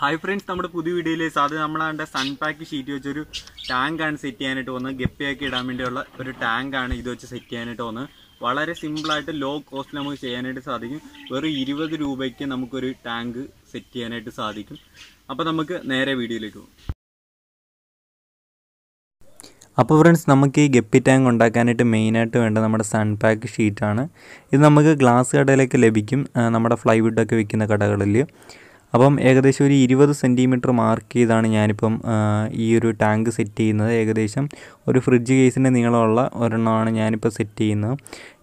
hi friends നമ്മുടെ പുതിയ വീഡിയോയിൽ സാധ്യത നമ്മളാണ്ട് സൺപാക്ക് ഷീറ്റ് വെച്ചൊരു ടാങ്കാണ് സെറ്റ് ചെയ്യാനായിട്ട് പോകുന്നത് ഗപ്പിയാക്കി ഇടാൻ വേണ്ടിയുള്ള ഒരു ടാങ്കാണ് ഇത് വെച്ച് സെറ്റ് ചെയ്യാനായിട്ട് പോകുന്നത് വളരെ സിമ്പിളായിട്ട് ലോ കോസ്റ്റിൽ നമുക്ക് ചെയ്യാനായിട്ട് സാധിക്കും വെറും ഇരുപത് രൂപയ്ക്ക് നമുക്കൊരു ടാങ്ക് സെറ്റ് ചെയ്യാനായിട്ട് സാധിക്കും അപ്പോൾ നമുക്ക് നേരെ വീഡിയോയിലേക്ക് പോകും അപ്പോൾ ഫ്രണ്ട്സ് നമുക്ക് ഈ ഗപ്പി ടാങ്ക് ഉണ്ടാക്കാനായിട്ട് മെയിനായിട്ട് വേണ്ട നമ്മുടെ സൺപാക്ക് ഷീറ്റാണ് ഇത് നമുക്ക് ഗ്ലാസ് കടയിലേക്ക് ലഭിക്കും നമ്മുടെ ഫ്ലൈവുഡൊക്കെ വിൽക്കുന്ന കടകളിൽ അപ്പം ഏകദേശം ഒരു ഇരുപത് സെൻറ്റിമീറ്റർ മാർക്ക് ചെയ്താണ് ഞാനിപ്പം ഈ ഒരു ടാങ്ക് സെറ്റ് ചെയ്യുന്നത് ഏകദേശം ഒരു ഫ്രിഡ്ജ് കേസിൻ്റെ നീളമുള്ള ഒരെണ്ണമാണ് ഞാനിപ്പോൾ സെറ്റ് ചെയ്യുന്നത്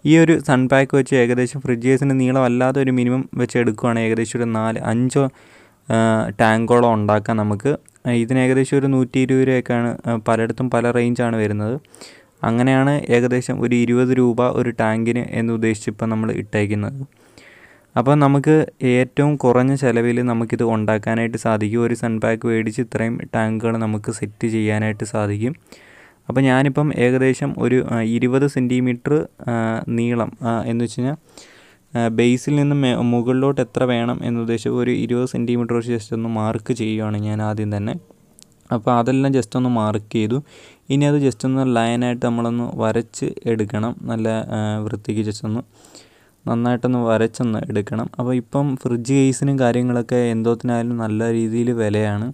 ഈ ഒരു സൺ പാക്ക് വെച്ച് ഏകദേശം ഫ്രിഡ്ജ് കേസിൻ്റെ നീളമല്ലാതെ ഒരു മിനിമം വെച്ച് എടുക്കുവാണ് ഏകദേശം ഒരു നാല് അഞ്ചോ ടാങ്കോളം ഉണ്ടാക്കാം നമുക്ക് ഇതിന് ഏകദേശം ഒരു നൂറ്റി ഇരുപത് രൂപയൊക്കെയാണ് പലയിടത്തും പല റേഞ്ചാണ് വരുന്നത് അങ്ങനെയാണ് ഏകദേശം ഒരു ഇരുപത് രൂപ ഒരു ടാങ്കിന് എന്ന് ഉദ്ദേശിച്ച് ഇപ്പം നമ്മൾ ഇട്ടേക്കുന്നത് അപ്പോൾ നമുക്ക് ഏറ്റവും കുറഞ്ഞ ചിലവിൽ നമുക്കിത് ഉണ്ടാക്കാനായിട്ട് സാധിക്കും ഒരു സൺപാക്ക് മേടിച്ച് ഇത്രയും ടാങ്കുകൾ നമുക്ക് സെറ്റ് ചെയ്യാനായിട്ട് സാധിക്കും അപ്പോൾ ഞാനിപ്പം ഏകദേശം ഒരു ഇരുപത് സെൻറ്റിമീറ്റർ നീളം എന്ന് വെച്ച് കഴിഞ്ഞാൽ ബേസിൽ നിന്ന് മുകളിലോട്ട് എത്ര വേണം എന്ന് ഉദ്ദേശിച്ച് ഒരു ഇരുപത് സെൻറ്റിമീറ്റർ വെച്ച് ജസ്റ്റ് ഒന്ന് മാർക്ക് ചെയ്യുകയാണ് ഞാൻ ആദ്യം തന്നെ അപ്പോൾ അതെല്ലാം ജസ്റ്റ് ഒന്ന് മാർക്ക് ചെയ്തു ഇനി അത് ജസ്റ്റ് ഒന്ന് ലൈനായിട്ട് നമ്മളൊന്ന് വരച്ച് എടുക്കണം നല്ല വൃത്തിക്ക് ജസ്റ്റ് ഒന്ന് നന്നായിട്ടൊന്ന് വരച്ചൊന്ന് എടുക്കണം അപ്പോൾ ഇപ്പം ഫ്രിഡ്ജ് കേസിനും കാര്യങ്ങളൊക്കെ എന്തോത്തിനായാലും നല്ല രീതിയിൽ വിലയാണ്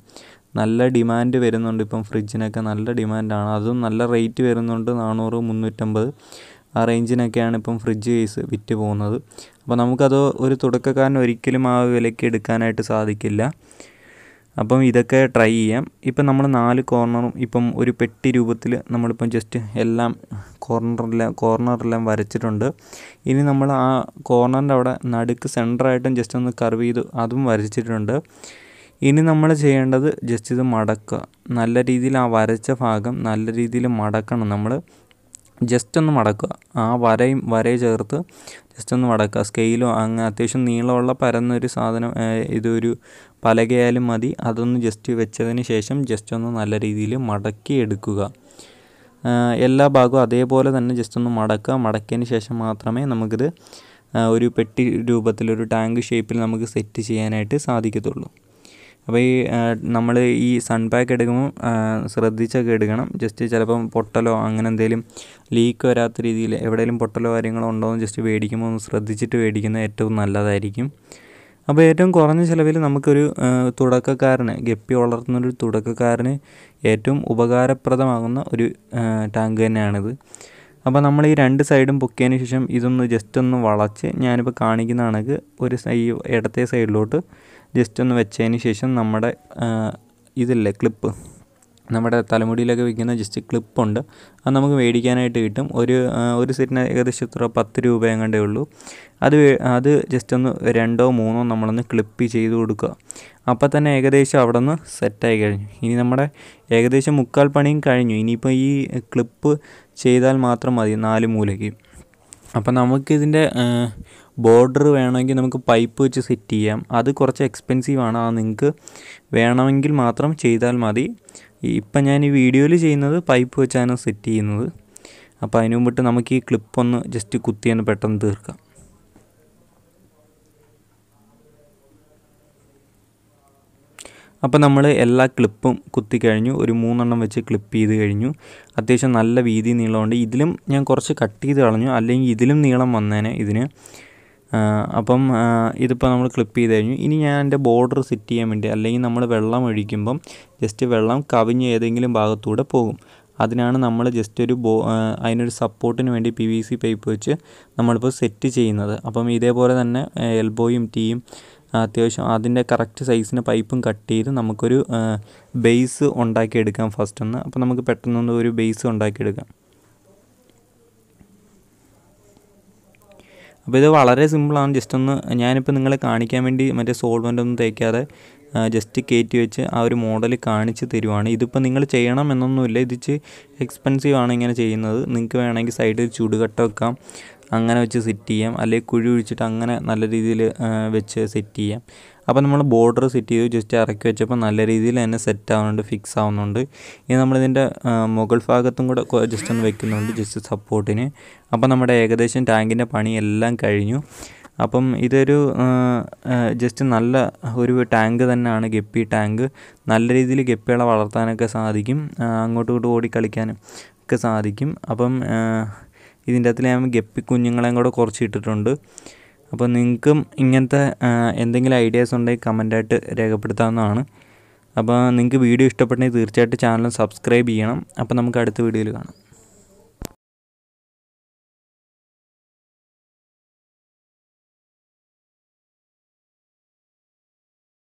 നല്ല ഡിമാൻഡ് വരുന്നുണ്ട് ഇപ്പം ഫ്രിഡ്ജിനൊക്കെ നല്ല ഡിമാൻഡാണ് അതും നല്ല റേറ്റ് വരുന്നുണ്ട് നാനൂറ് മുന്നൂറ്റമ്പത് ആ റേഞ്ചിനൊക്കെയാണ് ഇപ്പം ഫ്രിഡ്ജ് കേസ് വിറ്റ് പോകുന്നത് അപ്പോൾ നമുക്കത് ഒരു തുടക്കക്കാരൻ ഒരിക്കലും ആ വിലയ്ക്ക് എടുക്കാനായിട്ട് സാധിക്കില്ല അപ്പം ഇതൊക്കെ ട്രൈ ചെയ്യാം ഇപ്പം നമ്മൾ നാല് കോർണറും ഇപ്പം ഒരു പെട്ടി രൂപത്തിൽ നമ്മളിപ്പം ജസ്റ്റ് എല്ലാം കോർണറെല്ലാം കോർണറെല്ലാം വരച്ചിട്ടുണ്ട് ഇനി നമ്മൾ ആ കോർണറിൻ്റെ അവിടെ നടുക്ക് സെൻറ്ററായിട്ടും ജസ്റ്റ് ഒന്ന് കർവ് ചെയ്ത് അതും വരച്ചിട്ടുണ്ട് ഇനി നമ്മൾ ചെയ്യേണ്ടത് ജസ്റ്റ് ഇത് മടക്കുക നല്ല രീതിയിൽ ആ വരച്ച ഭാഗം നല്ല രീതിയിൽ മടക്കണം നമ്മൾ ജസ്റ്റ് ഒന്ന് മടക്കുക ആ വരയും വരയെ ചേർത്ത് ജസ്റ്റ് ഒന്ന് മടക്കുക സ്കെയിലോ അങ്ങ് അത്യാവശ്യം നീളമുള്ള പരന്നൊരു സാധനം ഇതൊരു പലകയാലും മതി അതൊന്ന് ജസ്റ്റ് വെച്ചതിന് ശേഷം ജസ്റ്റ് ഒന്ന് നല്ല രീതിയിൽ മടക്കി എടുക്കുക എല്ലാ ഭാഗവും അതേപോലെ തന്നെ ജസ്റ്റ് ഒന്ന് മടക്കുക മടക്കിയതിന് ശേഷം മാത്രമേ നമുക്കിത് ഒരു പെട്ടി രൂപത്തിലൊരു ടാങ്ക് ഷേപ്പിൽ നമുക്ക് സെറ്റ് ചെയ്യാനായിട്ട് സാധിക്കത്തുള്ളൂ അപ്പോൾ ഈ നമ്മൾ ഈ സൺ പാക്ക് എടുക്കുമ്പോൾ ശ്രദ്ധിച്ചൊക്കെ എടുക്കണം ജസ്റ്റ് ചിലപ്പം പൊട്ടലോ അങ്ങനെ എന്തെങ്കിലും ലീക്ക് വരാത്ത രീതിയിൽ എവിടെയെങ്കിലും പൊട്ടലോ കാര്യങ്ങളോ ഉണ്ടോ എന്ന് ജസ്റ്റ് മേടിക്കുമ്പോൾ ഒന്ന് ശ്രദ്ധിച്ചിട്ട് മേടിക്കുന്നത് ഏറ്റവും നല്ലതായിരിക്കും അപ്പോൾ ഏറ്റവും കുറഞ്ഞ ചിലവിൽ നമുക്കൊരു തുടക്കക്കാരന് ഗപ്പി വളർത്തുന്നൊരു തുടക്കക്കാരന് ഏറ്റവും ഉപകാരപ്രദമാകുന്ന ഒരു ടാങ്ക് തന്നെയാണിത് അപ്പോൾ നമ്മൾ ഈ രണ്ട് സൈഡും പൊക്കിയതിന് ശേഷം ഇതൊന്ന് ജസ്റ്റ് ഒന്ന് വളച്ച് ഞാനിപ്പോൾ കാണിക്കുന്ന കണക്ക് ഒരു സൈ ഇടത്തെ സൈഡിലോട്ട് ജസ്റ്റ് ഒന്ന് വെച്ചതിന് ശേഷം നമ്മുടെ ഇതില്ലേ ക്ലിപ്പ് നമ്മുടെ തലമുടിയിലൊക്കെ വിൽക്കുന്ന ജസ്റ്റ് ക്ലിപ്പുണ്ട് അത് നമുക്ക് മേടിക്കാനായിട്ട് കിട്ടും ഒരു ഒരു സെറ്റിന് ഏകദേശം ഇത്ര പത്ത് രൂപ എങ്ങാണ്ടേ ഉള്ളൂ അത് അത് ജസ്റ്റ് ഒന്ന് രണ്ടോ മൂന്നോ നമ്മളൊന്ന് ക്ലിപ്പ് ചെയ്ത് കൊടുക്കുക അപ്പോൾ തന്നെ ഏകദേശം അവിടെ നിന്ന് സെറ്റായി കഴിഞ്ഞു ഇനി നമ്മുടെ ഏകദേശം മുക്കാൽ പണിയും കഴിഞ്ഞു ഇനിയിപ്പോൾ ഈ ക്ലിപ്പ് ചെയ്താൽ മാത്രം മതി നാല് മൂലയ്ക്ക് അപ്പോൾ നമുക്കിതിൻ്റെ ബോർഡർ വേണമെങ്കിൽ നമുക്ക് പൈപ്പ് വെച്ച് സെറ്റ് ചെയ്യാം അത് കുറച്ച് എക്സ്പെൻസീവ് ആണ് അത് നിങ്ങൾക്ക് വേണമെങ്കിൽ മാത്രം ചെയ്താൽ മതി ഇപ്പം ഞാൻ ഈ വീഡിയോയിൽ ചെയ്യുന്നത് പൈപ്പ് വെച്ചാണ് സെറ്റ് ചെയ്യുന്നത് അപ്പോൾ അതിനു മുമ്പിട്ട് നമുക്ക് ഈ ക്ലിപ്പ് ഒന്ന് ജസ്റ്റ് കുത്തിയൊന്ന് പെട്ടെന്ന് തീർക്കാം അപ്പോൾ നമ്മൾ എല്ലാ ക്ലിപ്പും കുത്തി കഴിഞ്ഞു ഒരു മൂന്നെണ്ണം വെച്ച് ക്ലിപ്പ് ചെയ്ത് കഴിഞ്ഞു അത്യാവശ്യം നല്ല വീതി നീളമുണ്ട് ഇതിലും ഞാൻ കുറച്ച് കട്ട് ചെയ്ത് കളഞ്ഞു അല്ലെങ്കിൽ ഇതിലും നീളം വന്നേനെ ഇതിന് അപ്പം ഇതിപ്പോൾ നമ്മൾ ക്ലിപ്പ് ചെയ്ത് കഴിഞ്ഞു ഇനി ഞാൻ എൻ്റെ ബോർഡർ സെറ്റ് ചെയ്യാൻ വേണ്ടി അല്ലെങ്കിൽ നമ്മൾ വെള്ളം ഒഴിക്കുമ്പം ജസ്റ്റ് വെള്ളം കവിഞ്ഞ് ഏതെങ്കിലും ഭാഗത്തൂടെ പോകും അതിനാണ് നമ്മൾ ജസ്റ്റ് ഒരു ബോ അതിനൊരു സപ്പോർട്ടിന് വേണ്ടി പി വി സി പൈപ്പ് വെച്ച് നമ്മളിപ്പോൾ സെറ്റ് ചെയ്യുന്നത് അപ്പം ഇതേപോലെ തന്നെ എൽബോയും ടീയും അത്യാവശ്യം അതിൻ്റെ കറക്റ്റ് സൈസിന് പൈപ്പും കട്ട് ചെയ്ത് നമുക്കൊരു ബേസ് ഉണ്ടാക്കിയെടുക്കാം ഫസ്റ്റ് ഒന്ന് അപ്പോൾ നമുക്ക് പെട്ടെന്നൊന്ന് ഒരു ബേസ് ഉണ്ടാക്കിയെടുക്കാം അപ്പോൾ ഇത് വളരെ സിമ്പിളാണ് ജസ്റ്റ് ഒന്ന് ഞാനിപ്പോൾ നിങ്ങളെ കാണിക്കാൻ വേണ്ടി മറ്റേ സോൾവൻ്റ് ഒന്നും തേക്കാതെ ജസ്റ്റ് കയറ്റി വെച്ച് ആ ഒരു മോഡൽ കാണിച്ച് തരുവാണ് ഇതിപ്പോൾ നിങ്ങൾ ചെയ്യണം എന്നൊന്നുമില്ല ഇതിച്ച് എക്സ്പെൻസീവ് ആണ് ഇങ്ങനെ ചെയ്യുന്നത് നിങ്ങൾക്ക് വേണമെങ്കിൽ സൈഡിൽ ചുടുകട്ട വെക്കാം അങ്ങനെ വെച്ച് സെറ്റ് ചെയ്യാം അല്ലെങ്കിൽ കുഴി ഒഴിച്ചിട്ട് അങ്ങനെ നല്ല രീതിയിൽ വെച്ച് സെറ്റ് ചെയ്യാം അപ്പോൾ നമ്മൾ ബോർഡർ സെറ്റ് ചെയ്തു ജസ്റ്റ് ഇറക്കി വെച്ചപ്പോൾ നല്ല രീതിയിൽ തന്നെ സെറ്റ് ആവുന്നുണ്ട് ഫിക്സ് ആവുന്നുണ്ട് ഇനി നമ്മളിതിൻ്റെ മുകൾ ഭാഗത്തും കൂടെ ജസ്റ്റ് ഒന്ന് വെക്കുന്നുണ്ട് ജസ്റ്റ് സപ്പോർട്ടിന് അപ്പോൾ നമ്മുടെ ഏകദേശം ടാങ്കിൻ്റെ പണിയെല്ലാം കഴിഞ്ഞു അപ്പം ഇതൊരു ജസ്റ്റ് നല്ല ഒരു ടാങ്ക് തന്നെയാണ് ഗപ്പി ടാങ്ക് നല്ല രീതിയിൽ ഗപ്പികളെ വളർത്താനൊക്കെ സാധിക്കും അങ്ങോട്ടും ഇങ്ങോട്ടും ഓടി കളിക്കാനും ഒക്കെ സാധിക്കും അപ്പം ഇതിൻ്റെ അകത്തിൽ ഞാൻ ഗപ്പി കുഞ്ഞുങ്ങളെയും കൂടെ കുറച്ച് ഇട്ടിട്ടുണ്ട് അപ്പോൾ നിങ്ങൾക്കും ഇങ്ങനത്തെ എന്തെങ്കിലും ഐഡിയാസ് ഉണ്ടെങ്കിൽ കമൻറ്റായിട്ട് രേഖപ്പെടുത്താവുന്നതാണ് അപ്പോൾ നിങ്ങൾക്ക് വീഡിയോ ഇഷ്ടപ്പെട്ടെങ്കിൽ തീർച്ചയായിട്ടും ചാനൽ സബ്സ്ക്രൈബ് ചെയ്യണം അപ്പോൾ നമുക്ക് അടുത്ത വീഡിയോയിൽ കാണാം